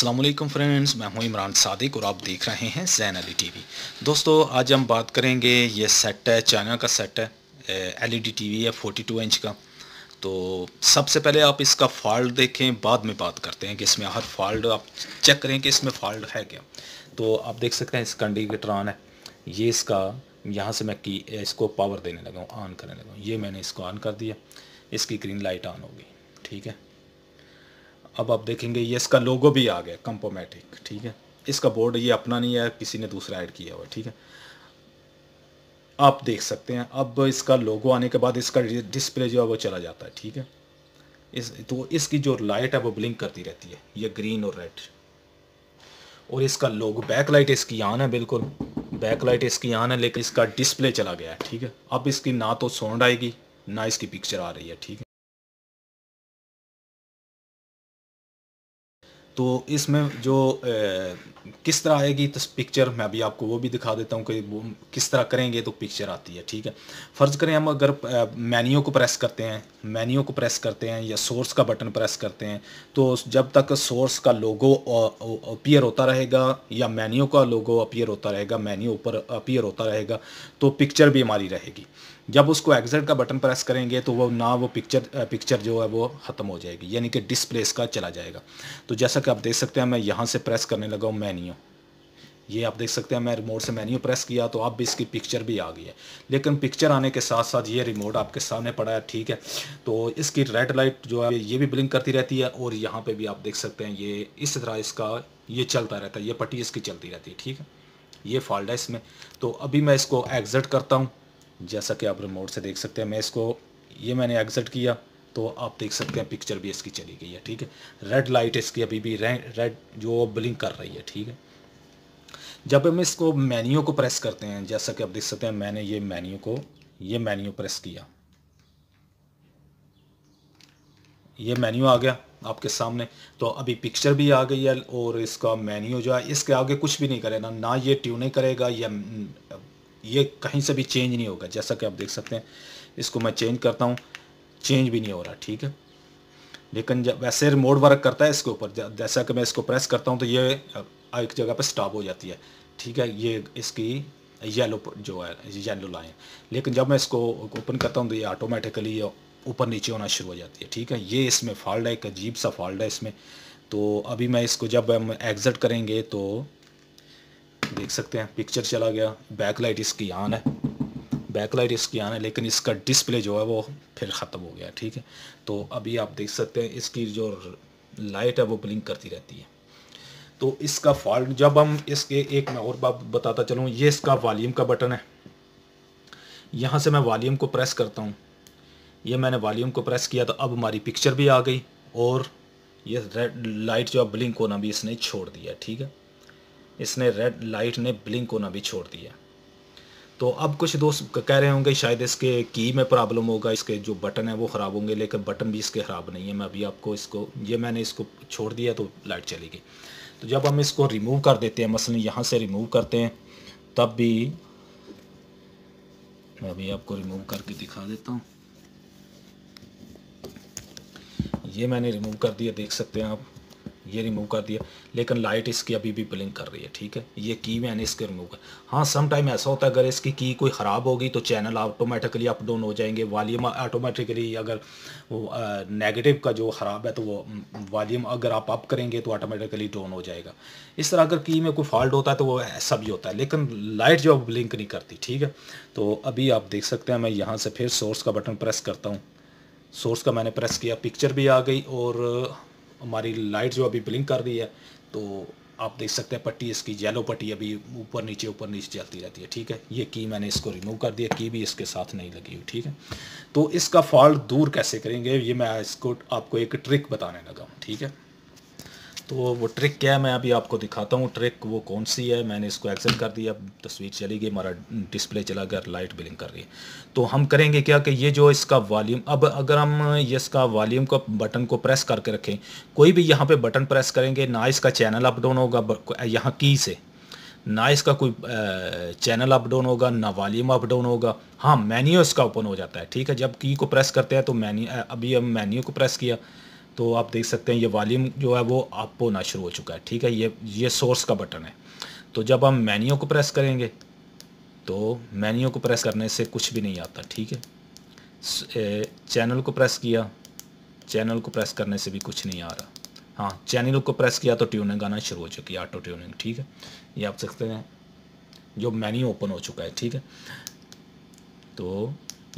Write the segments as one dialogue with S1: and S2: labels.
S1: Aslam friends मैं हूं इमरान सादिक और आप देख रहे हैं जैन अली टीवी दोस्तों आज हम बात करेंगे ये सेट है चाइना का सेट है एलईडी टीवी e है 42 इंच का तो सबसे पहले आप इसका फॉल्ट देखें बाद में बात करते हैं कि इसमें हर फॉल्ट आप चेक करें कि इसमें फॉल्ट है क्या तो आप देख सकते हैं इसका ऑन है ये इसका यहाँ से मैं की इसको पावर देने लगा ऑन करने लगा ये मैंने इसको ऑन कर दिया इसकी ग्रीन लाइट ऑन होगी ठीक है अब आप देखेंगे ये इसका लोगो भी आ गया कंपोमेटिक ठीक है इसका बोर्ड ये अपना नहीं है किसी ने दूसरा ऐड किया हुआ ठीक है आप देख सकते हैं अब इसका लोगो आने के बाद इसका डिस्प्ले जो है वो चला जाता है ठीक है इस तो इसकी जो लाइट है वो ब्लिंक करती रहती है ये ग्रीन और रेड और इसका लोगो बैक लाइट इसकी आन है बिल्कुल बैक लाइट इसकी आन है लेकिन इसका डिस्प्ले चला गया है ठीक है अब इसकी ना तो साउंड आएगी ना इसकी पिक्चर आ रही है ठीक है तो इसमें जो ए, किस तरह आएगी तो पिक्चर मैं अभी आपको वो भी दिखा देता हूँ कि वो किस तरह करेंगे तो पिक्चर आती है ठीक है फ़र्ज़ करें हम अगर मेन्यू को प्रेस करते हैं मेन्यू को प्रेस करते हैं या सोर्स का बटन प्रेस करते हैं तो जब तक सोर्स का लोगो अपीयर होता रहेगा या मेन्यू का लोगो अपीयर होता रहेगा मेन्यू ऊपर अपीयर होता रहेगा तो पिक्चर भी हमारी रहेगी जब उसको एग्जिट का बटन प्रेस करेंगे तो वो ना वो पिक्चर पिक्चर जो है वो ख़त्म हो जाएगी यानी कि डिस्प्ले इसका चला जाएगा तो जैसा कि आप देख सकते हैं मैं यहाँ से प्रेस करने लगा हूँ मैन्यू ये आप देख सकते हैं मैं रिमोट से मैन्यू प्रेस किया तो अब भी इसकी पिक्चर भी आ गई है लेकिन पिक्चर आने के साथ साथ ये रिमोट आपके सामने पड़ा है ठीक है तो इसकी रेड लाइट जो है ये भी ब्लिंक करती रहती है और यहाँ पर भी आप देख सकते हैं ये इस तरह इसका ये चलता रहता है ये पट्टी इसकी चलती रहती है ठीक है ये फॉल्ट है इसमें तो अभी मैं इसको एग्जिट करता हूँ जैसा कि आप रिमोट से देख सकते हैं मैं इसको ये मैंने एग्ज़िट किया तो आप देख सकते हैं पिक्चर भी इसकी चली गई है ठीक है रेड लाइट इसकी अभी भी रेड जो ब्लिंक कर रही है ठीक है जब हम इसको मेन्यू को प्रेस करते हैं जैसा कि आप देख सकते हैं मैंने ये मेन्यू को ये मेन्यू प्रेस किया ये मेन्यू आ गया आपके सामने तो अभी पिक्चर भी आ गई है और इसका मेन्यू जो है इसके आगे कुछ भी नहीं करेगा ना ये ट्यूनिंग करेगा या ये कहीं से भी चेंज नहीं होगा जैसा कि आप देख सकते हैं इसको मैं चेंज करता हूँ चेंज भी नहीं हो रहा ठीक है लेकिन जब वैसे रिमोट वर्क करता है इसके ऊपर जैसा कि मैं इसको प्रेस करता हूँ तो ये एक जगह पर स्टॉप हो जाती है ठीक है ये इसकी येलो जो है येलो लाइन लेकिन जब मैं इसको ओपन करता हूँ तो ये ऑटोमेटिकली ये ऊपर नीचे होना शुरू हो जाती है ठीक है ये इसमें फॉल्ट है एक अजीब सा फॉल्ट है इसमें तो अभी मैं इसको जब हम एग्ज़िट करेंगे तो देख सकते हैं पिक्चर चला गया बैकलाइट इसकी ऑन है बैकलाइट इसकी आन है लेकिन इसका डिस्प्ले जो है वो फिर ख़त्म हो गया ठीक है तो अभी आप देख सकते हैं इसकी जो लाइट है वो ब्लिंक करती रहती है तो इसका फॉल्ट जब हम इसके एक मैं और बात बताता चलूँ ये इसका वॉलीम का बटन है यहाँ से मैं वॉलीम को प्रेस करता हूँ ये मैंने वॉलीम को प्रेस किया तो अब हमारी पिक्चर भी आ गई और ये रेड लाइट जो है ब्लिंक होना भी इसने छोड़ दिया ठीक है इसने रेड लाइट ने ब्लिंक होना भी छोड़ दिया तो अब कुछ दोस्त कह रहे होंगे शायद इसके की में प्रॉब्लम होगा इसके जो बटन है वो ख़राब होंगे लेकिन बटन भी इसके ख़राब नहीं है मैं अभी आपको इसको ये मैंने इसको छोड़ दिया तो लाइट चली गई तो जब हम इसको रिमूव कर देते हैं मसलन यहाँ से रिमूव करते हैं तब भी मैं अभी आपको रिमूव करके दिखा देता हूँ ये मैंने रिमूव कर दिया देख सकते हैं आप ये रिमूव कर दिया लेकिन लाइट इसकी अभी भी ब्लिंक कर रही है ठीक है ये की मैंने इसके रिमूव कर हाँ समटाइम ऐसा होता है अगर इसकी की कोई ख़राब होगी तो चैनल ऑटोमेटिकली अप डाउन हो जाएंगे वॉल्यूम ऑटोमेटिकली अगर वो नेगेटिव का जो ख़राब है तो वो वॉलीम अगर आप अप करेंगे तो ऑटोमेटिकली डाउन हो जाएगा इस तरह अगर की में कोई फॉल्ट होता है तो वो ऐसा भी होता है लेकिन लाइट जो ब्लिंक नहीं करती ठीक है तो अभी आप देख सकते हैं मैं यहाँ से फिर सोर्स का बटन प्रेस करता हूँ सोर्स का मैंने प्रेस किया पिक्चर भी आ गई और हमारी लाइट जो अभी ब्लिंक कर रही है तो आप देख सकते हैं पट्टी इसकी येलो पट्टी अभी ऊपर नीचे ऊपर नीचे चलती रहती है ठीक है ये की मैंने इसको रिमूव कर दिया की भी इसके साथ नहीं लगी हुई ठीक है तो इसका फॉल्ट दूर कैसे करेंगे ये मैं इसको आपको एक ट्रिक बताने लगा हूँ ठीक है तो वो ट्रिक क्या है मैं अभी आपको दिखाता हूँ ट्रिक वो कौन सी है मैंने इसको एक्सेप्ट कर दिया तस्वीर चली गई हमारा डिस्प्ले चला गया लाइट बिलिंग कर रही है तो हम करेंगे क्या कि ये जो इसका वॉल्यूम अब अगर हम ये इसका वॉल्यूम का बटन को प्रेस करके रखें कोई भी यहाँ पे बटन प्रेस करेंगे ना इसका चैनल अपडाउन होगा यहाँ की से ना इसका कोई चैनल अपडाउन होगा ना वॉल्यूम अप डाउन होगा हाँ मैन्यू इसका ओपन हो जाता है ठीक है जब की को प्रेस करते हैं तो मैन्यू अभी हम मैन्यू को प्रेस किया तो आप देख सकते हैं ये वॉल्यूम जो है वो आपको होना शुरू हो चुका है ठीक है ये ये सोर्स का बटन है तो जब हम मैन्यू को प्रेस करेंगे तो मैन्यू को प्रेस करने से कुछ भी नहीं आता ठीक है चैनल को प्रेस किया चैनल को प्रेस करने से भी कुछ नहीं आ रहा हाँ चैनल को प्रेस किया तो ट्यूनिंग आना शुरू हो चुकी है ऑटो ट्यूनिंग ठीक है ये आप सकते हैं जो मेन्यू ओपन हो चुका है ठीक है तो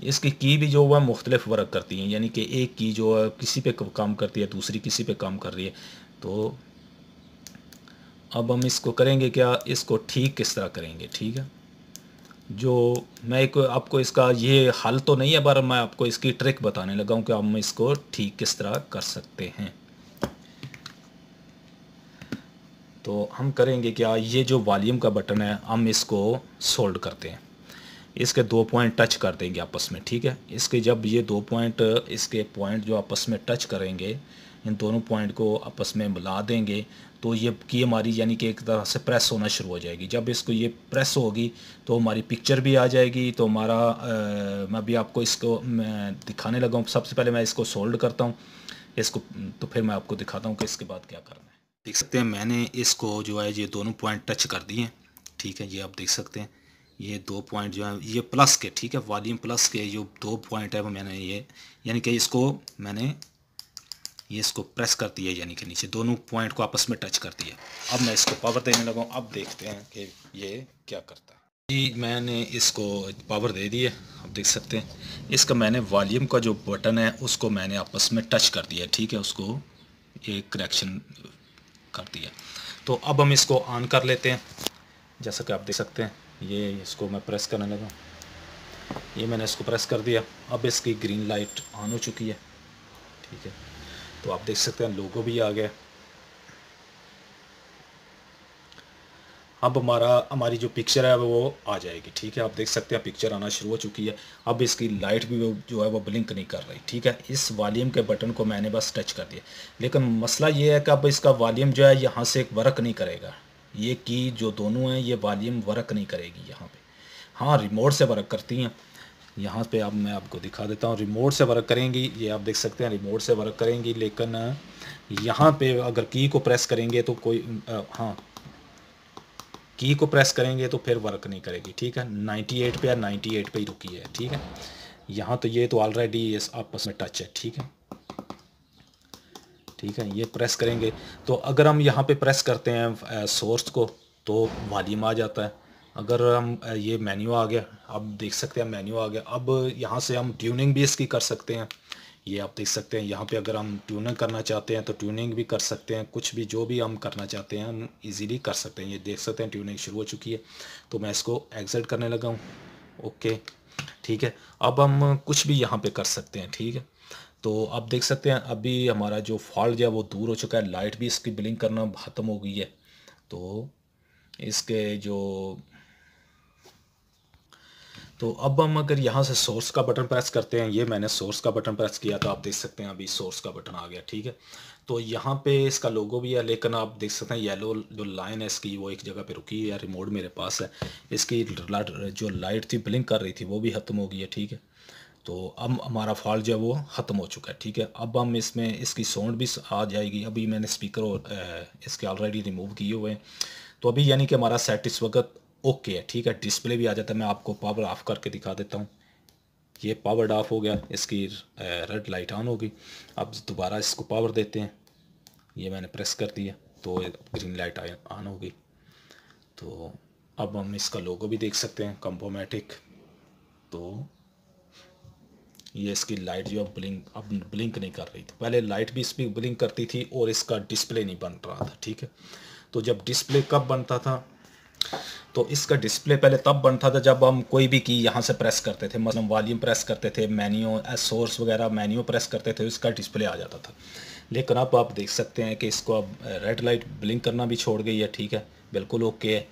S1: इसकी की भी जो है मुख्तलिफ वर्क करती हैं यानी कि एक की जो है किसी पे काम करती है दूसरी किसी पे काम कर रही है तो अब हम इसको करेंगे क्या इसको ठीक किस तरह करेंगे ठीक है जो मैं एक आपको इसका ये हल तो नहीं है पर मैं आपको इसकी ट्रिक बताने लगा हूँ कि हम इसको ठीक किस तरह कर सकते हैं तो हम करेंगे क्या ये जो वॉल्यूम का बटन है हम इसको सोल्ड करते हैं इसके दो पॉइंट टच कर देंगे आपस में ठीक है इसके जब ये दो पॉइंट इसके पॉइंट जो आपस में टच करेंगे इन दोनों पॉइंट को आपस में मिला देंगे तो ये की हमारी यानी कि एक तरह से प्रेस होना शुरू हो जाएगी जब इसको ये प्रेस होगी तो हमारी पिक्चर भी आ जाएगी तो हमारा मैं भी आपको इसको मैं दिखाने लगा हूँ सबसे पहले मैं इसको सोल्ड करता हूँ इसको तो फिर मैं आपको दिखाता हूँ कि इसके बाद क्या करना है देख सकते हैं मैंने इसको जो है ये दोनों पॉइंट टच कर दिए ठीक है ये आप देख सकते हैं ये दो पॉइंट जो है ये प्लस के ठीक है वॉल्यूम प्लस के जो दो पॉइंट है वो मैंने ये यानी कि इसको मैंने ये इसको प्रेस करती है यानी कि नीचे दोनों पॉइंट को आपस में टच करती है अब मैं इसको पावर देने लगा हूँ अब देखते हैं कि ये क्या करता है जी मैंने इसको पावर दे दी है आप देख सकते हैं इसका मैंने वॉल्यूम का जो बटन है उसको मैंने आपस में टच कर दिया ठीक है उसको एक करेक्शन कर दिया तो अब हम इसको ऑन कर लेते हैं जैसा कि आप देख सकते हैं ये इसको मैं प्रेस करने लगा ये मैंने इसको प्रेस कर दिया अब इसकी ग्रीन लाइट ऑन हो चुकी है ठीक है तो आप देख सकते हैं लोगो भी आ गया अब हमारा हमारी जो पिक्चर है वो आ जाएगी ठीक है आप देख सकते हैं पिक्चर आना शुरू हो चुकी है अब इसकी लाइट भी जो है वो ब्लिंक नहीं कर रही ठीक है इस वॉल्यूम के बटन को मैंने बस टच कर दिया लेकिन मसला ये है कि अब इसका वॉल्यूम जो है यहाँ से वर्क नहीं करेगा ये की जो दोनों हैं ये वॉल्यूम वर्क नहीं करेगी यहाँ पे हाँ रिमोट से वर्क करती हैं यहाँ पे अब मैं आपको दिखा देता हूँ रिमोट से वर्क करेंगी ये आप देख सकते हैं रिमोट से वर्क करेंगी लेकिन यहाँ पे अगर की को प्रेस करेंगे तो कोई आ, हाँ की को प्रेस करेंगे तो फिर वर्क नहीं करेगी ठीक है नाइन्टी पे या नाइन्टी पे ही रुकी है ठीक है यहाँ तो ये तो ऑलरेडी आपस में टच है ठीक है ठीक है ये प्रेस करेंगे तो अगर हम यहाँ पे प्रेस करते हैं सोर्स को तो वॉल्यूम आ जाता है अगर हम ये मेन्यू आ गया अब देख सकते हैं मेन्यू आ गया अब यहाँ से हम ट्यूनिंग भी इसकी कर सकते हैं ये आप देख सकते हैं यहाँ पे अगर हम ट्यूनिंग करना चाहते हैं तो ट्यूनिंग भी कर सकते हैं कुछ भी जो भी हम करना चाहते हैं हम इजीली कर सकते हैं ये देख सकते हैं ट्यूनिंग शुरू हो चुकी है तो मैं इसको एग्जिट करने लगा हूँ ओके ठीक है अब हम कुछ भी यहाँ पे कर सकते हैं ठीक है तो आप देख सकते हैं अभी हमारा जो फॉल्ट है वो दूर हो चुका है लाइट भी इसकी ब्लिंक करना ख़त्म हो गई है तो इसके जो तो अब हम अगर यहाँ से सोर्स का बटन प्रेस करते हैं ये मैंने सोर्स का बटन प्रेस किया तो आप देख सकते हैं अभी सोर्स का बटन आ गया ठीक है तो यहाँ पे इसका लोगो भी है लेकिन आप देख सकते हैं येलो जो लाइन है इसकी वो एक जगह पे रुकी है रिमोट मेरे पास है इसकी जो लाइट थी ब्लिंक कर रही थी वो भी ख़त्म हो गई है ठीक है तो अब हमारा फॉल्ट जो है वो ख़त्म हो चुका है ठीक है अब हम इसमें इसकी साउंड भी आ जाएगी अभी मैंने स्पीकर और इसके ऑलरेडी रिमूव किए हुए हैं तो अभी यानी कि हमारा सेट इस वक्त ओके है ठीक है डिस्प्ले भी आ जाता है मैं आपको पावर ऑफ़ करके दिखा देता हूँ ये पावर ऑफ हो गया इसकी रेड लाइट ऑन होगी अब दोबारा इसको पावर देते हैं ये मैंने प्रेस कर दिया तो ग्रीन लाइट ऑन होगी तो अब हम इसका लोगो भी देख सकते हैं कंपोमेटिक तो ये इसकी लाइट जो ब्लिंक अब ब्लिंक नहीं कर रही थी पहले लाइट भी इसकी ब्लिंक करती थी और इसका डिस्प्ले नहीं बन रहा था ठीक है तो जब डिस्प्ले कब बनता था तो इसका डिस्प्ले पहले तब बनता था जब हम कोई भी की यहाँ से प्रेस करते थे मतलब वॉल्यूम प्रेस करते थे मैन्यू सोर्स वगैरह मैन्यू प्रेस करते थे इसका डिस्प्ले आ जाता था लेकिन अब आप देख सकते हैं कि इसको अब रेड लाइट ब्लिंक करना भी छोड़ गई है ठीक है बिल्कुल ओके है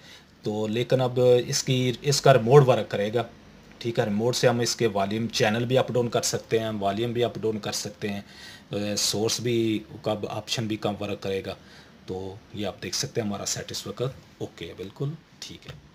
S1: तो लेकिन अब इसकी इसका मोड वर्क करेगा ठीक है रिमोट से हम इसके वॉल्यूम चैनल भी अप डाउन कर सकते हैं वॉल्यूम भी अपडाउन कर सकते हैं सोर्स तो भी का ऑप्शन भी कम वर्क करेगा तो ये आप देख सकते हैं हमारा सेटिस ओके बिल्कुल ठीक है